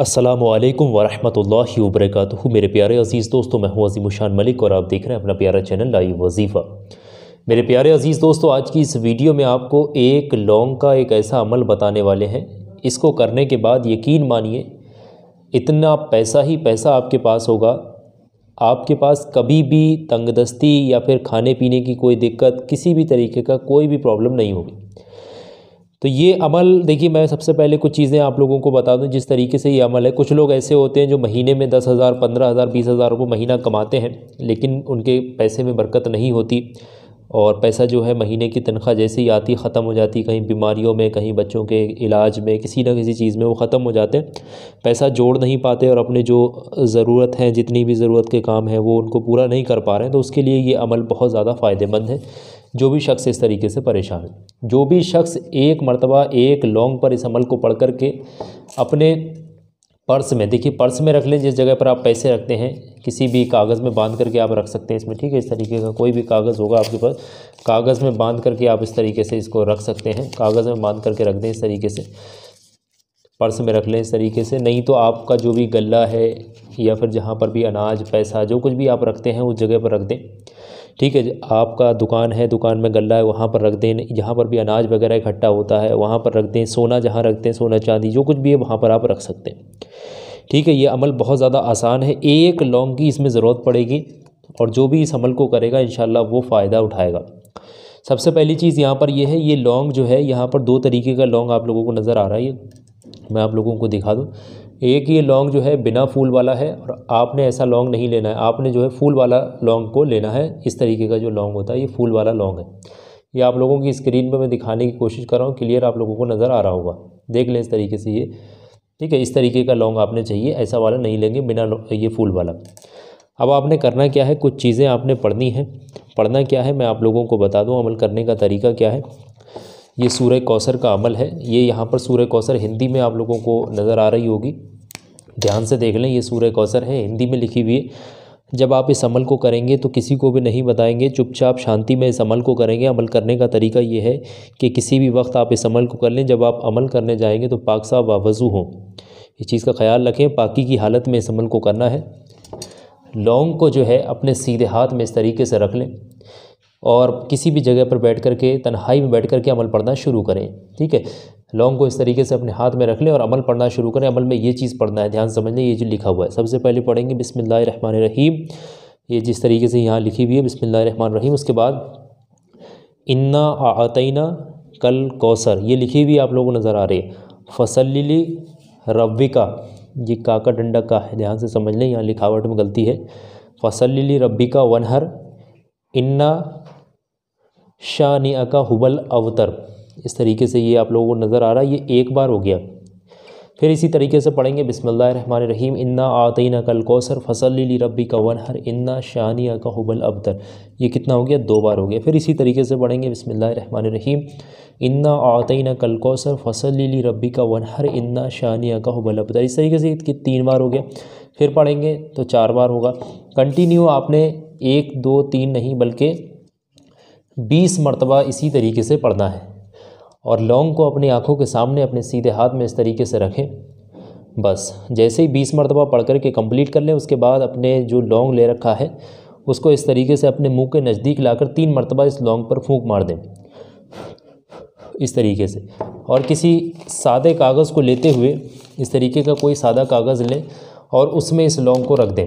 असलम वरहमत लाही मेरे प्यारे अज़ीज़ दोस्तों मैं हूँ अजीमुशान मलिक और आप देख रहे हैं अपना प्यारा चैनल लाइव वजीफ़ा मेरे प्यारे अज़ीज़ दोस्तों आज की इस वीडियो में आपको एक लौंग का एक ऐसा अमल बताने वाले हैं इसको करने के बाद यकीन मानिए इतना पैसा ही पैसा आपके पास होगा आपके पास कभी भी तंगदस्ती या फिर खाने पीने की कोई दिक्कत किसी भी तरीके का कोई भी प्रॉब्लम नहीं होगी तो ये अमल देखिए मैं सबसे पहले कुछ चीज़ें आप लोगों को बता दूं जिस तरीके से ये अमल है कुछ लोग ऐसे होते हैं जो महीने में दस हज़ार पंद्रह हज़ार बीस हज़ार रुपये महीना कमाते हैं लेकिन उनके पैसे में बरकत नहीं होती और पैसा जो है महीने की तनख्वाह जैसे ही आती ख़त्म हो जाती कहीं बीमारियों में कहीं बच्चों के इलाज में किसी न किसी चीज़ में वो ख़त्म हो जाते हैं पैसा जोड़ नहीं पाते और अपने जो ज़रूरत है जितनी भी ज़रूरत के काम हैं वो उनको पूरा नहीं कर पा रहे हैं तो उसके लिए ये अमल बहुत ज़्यादा फ़ायदेमंद है जो भी शख्स इस तरीके से परेशान है जो भी शख्स एक मरतबा एक लॉन्ग पर इस अमल को पढ़ कर के अपने पर्स में देखिए पर्स में रख लें जिस जगह पर आप पैसे रखते हैं किसी भी कागज़ में बांध करके आप रख सकते हैं इसमें ठीक है इस तरीके का कोई भी कागज़ होगा आपके पास कागज़ में बांध करके आप इस तरीके से इसको रख सकते हैं कागज़ में बांध करके रख दें इस तरीके से पर्स में रख लें इस तरीके से नहीं तो आपका जो भी गला है या फिर जहाँ पर भी अनाज पैसा जो कुछ भी आप रखते हैं उस जगह पर रख दें ठीक है आपका दुकान है दुकान में गल्ला है वहाँ पर रख दें जहाँ पर भी अनाज वगैरह इकट्ठा होता है वहाँ पर रख दें सोना जहाँ रखते हैं सोना चांदी जो कुछ भी है वहाँ पर आप रख सकते हैं ठीक है ये अमल बहुत ज़्यादा आसान है एक लौंग की इसमें ज़रूरत पड़ेगी और जो भी इस अमल को करेगा इन वो फ़ायदा उठाएगा सबसे पहली चीज़ यहाँ पर यह है ये लौंग जो है यहाँ पर दो तरीके का लौंग आप लोगों को नज़र आ रहा है ये मैं आप लोगों को दिखा दूँ एक ये लॉन्ग जो है बिना फूल वाला है और आपने ऐसा लॉन्ग नहीं लेना है आपने जो है फूल वाला लॉन्ग को लेना है इस तरीके का जो लॉन्ग होता है ये फूल वाला लॉन्ग है ये आप लोगों की स्क्रीन पर मैं दिखाने की कोशिश कर रहा हूँ क्लियर आप लोगों को नज़र आ रहा होगा देख लें इस तरीके से ये ठीक है इस तरीके का लॉन्ग आपने चाहिए ऐसा वाला नहीं लेंगे बिना ये फूल वाला अब आपने करना क्या है कुछ चीज़ें आपने पढ़नी है पढ़ना क्या है मैं आप लोगों को बता दूँ अमल करने का तरीका क्या है ये सूर्य कौसर का अमल है ये यहाँ पर सूर्य कौसर हिंदी में आप लोगों को नज़र आ रही होगी ध्यान से देख लें ये सूर्य कौसर है हिंदी में लिखी हुई है जब आप इस अमल को करेंगे तो किसी को भी नहीं बताएंगे चुपचाप शांति में इस अमल को करेंगे अमल करने का तरीका ये है कि किसी भी वक्त आप इस अमल को कर लें जब आप अमल करने जाएंगे तो पाक साहब वावजू हों इस चीज़ का ख्याल रखें पाकि की हालत में इस अमल को करना है लौंग को जो है अपने सीधे हाथ में इस तरीके से रख लें और किसी भी जगह पर बैठ कर के तन्हाई में बैठ कर के अमल पढ़ना शुरू करें ठीक है लौंग को इस तरीके से अपने हाथ में रख लें और अमल पढ़ना शुरू करें अमल में ये चीज़ पढ़ना है ध्यान समझ लें ये जो लिखा हुआ है सबसे पहले पढ़ेंगे बिसमिल्लर रहीम ये जिस तरीके से यहाँ लिखी हुई है बिसमिल्लर रहीम उसके बाद इन्ना आतना कल कौसर ये लिखी हुई आप लोगों को नज़र आ रही है फसलिली रबिका ये काका डंडा का है ध्यान से समझ लें यहाँ लिखावट में गलती है फसलिली रबिका वनहर इन्ना शाह का हुबल अवतर इस तरीके से ये आप लोगों को नज़र आ रहा है ये एक बार हो गया फिर इसी तरीके से पढ़ेंगे बिसमान रहीम इन्ना आतना कल कौसर ली रबी का वन हर इन्ना शानिया का हुबल अबतर ये कितना हो गया दो बार हो गया फिर इसी तरीके से पढ़ेंगे बिसमान रहीम इन्ना आतना कल कौसर ली रबी का वन हर इन्ना शानिया का हुबल अबतर इस तरीके से तीन बार हो गया फिर पढ़ेंगे तो चार बार होगा कंटिन्यू आपने एक दो तीन नहीं बल्कि बीस मरतबा इसी तरीके से पढ़ना है और लौंग को अपनी आँखों के सामने अपने सीधे हाथ में इस तरीके से रखें बस जैसे ही बीस मरतबा पढ़ करके कम्प्लीट कर लें उसके बाद अपने जो लौंग ले रखा है उसको इस तरीके से अपने मुंह के नज़दीक लाकर तीन मरतबा इस लौंग पर फूंक मार दें इस तरीके से और किसी सादे कागज़ को लेते हुए इस तरीके का कोई सादा कागज़ लें और उसमें इस लौंग को रख दें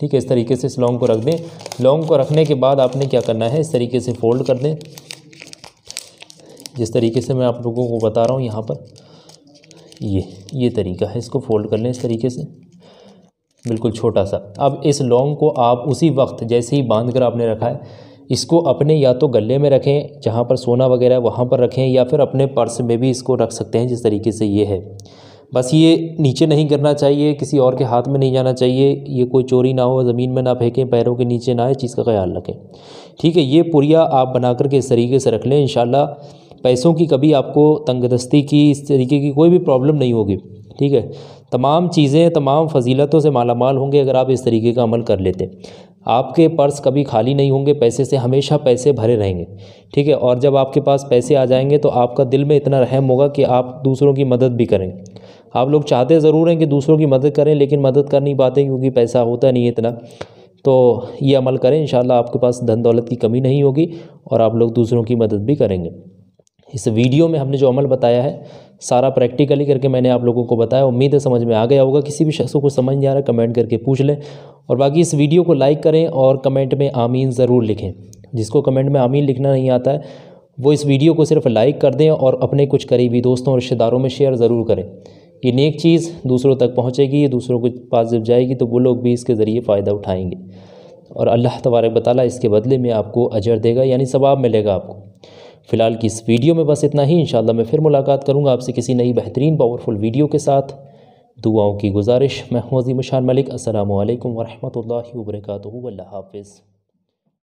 ठीक है इस तरीके से इस लॉन्ग को रख दें लॉन्ग को रखने के बाद आपने क्या करना है इस तरीके से फोल्ड कर दें जिस तरीके से मैं आप लोगों को बता रहा हूँ यहाँ पर ये ये तरीका है इसको फोल्ड कर लें इस तरीके से बिल्कुल छोटा सा अब इस लॉन्ग को आप उसी वक्त जैसे ही बांध कर आपने रखा है इसको अपने या तो गले में रखें जहाँ पर सोना वगैरह वहाँ पर रखें या फिर अपने पर्स में भी इसको रख सकते हैं जिस तरीके से ये है बस ये नीचे नहीं गिरना चाहिए किसी और के हाथ में नहीं जाना चाहिए ये कोई चोरी ना हो ज़मीन में ना फेंकें पैरों के नीचे ना आए चीज़ का ख्याल रखें ठीक है ये पुरिया आप बना के इस तरीके से रख लें इन पैसों की कभी आपको तंगदस्ती की इस तरीके की कोई भी प्रॉब्लम नहीं होगी ठीक है तमाम चीज़ें तमाम फजीलतों से माला माल होंगे अगर आप इस तरीके का अमल कर लेते आपके पर्स कभी खाली नहीं होंगे पैसे से हमेशा पैसे भरे रहेंगे ठीक है और जब आपके पास पैसे आ जाएंगे तो आपका दिल में इतना रहम होगा कि आप दूसरों की मदद भी करें आप लोग चाहते ज़रूर हैं कि दूसरों की मदद करें लेकिन मदद कर नहीं पाते क्योंकि पैसा होता नहीं है इतना तो ये अमल करें इन आपके पास धन दौलत की कमी नहीं होगी और आप लोग दूसरों की मदद भी करेंगे इस वीडियो में हमने जो अमल बताया है सारा प्रैक्टिकली करके मैंने आप लोगों को बताया उम्मीद है समझ में आ गया होगा किसी भी शख्स को समझ नहीं आ रहा कमेंट करके पूछ लें और बाकी इस वीडियो को लाइक करें और कमेंट में आमीन ज़रूर लिखें जिसको कमेंट में आमीन लिखना नहीं आता है वो इस वीडियो को सिर्फ लाइक कर दें और अपने कुछ करीबी दोस्तों और रिश्तेदारों में शेयर ज़रूर करें ये नेक चीज़ दूसरों तक पहुँचेगी दूसरों के पास जब जाएगी तो वो लोग भी इसके ज़रिए फ़ायदा उठाएंगे और अल्लाह तबारक बताला इसके बदले में आपको अजर देगा यानी सवाब मिलेगा आपको फ़िलहाल की इस वीडियो में बस इतना ही इन मैं फिर मुलाकात करूँगा आपसे किसी नई बेहतरीन पावरफुल वीडियो के साथ दुआओं की गुजारिश मैं मशान मलिक असल वरहमल वर्क हाफ़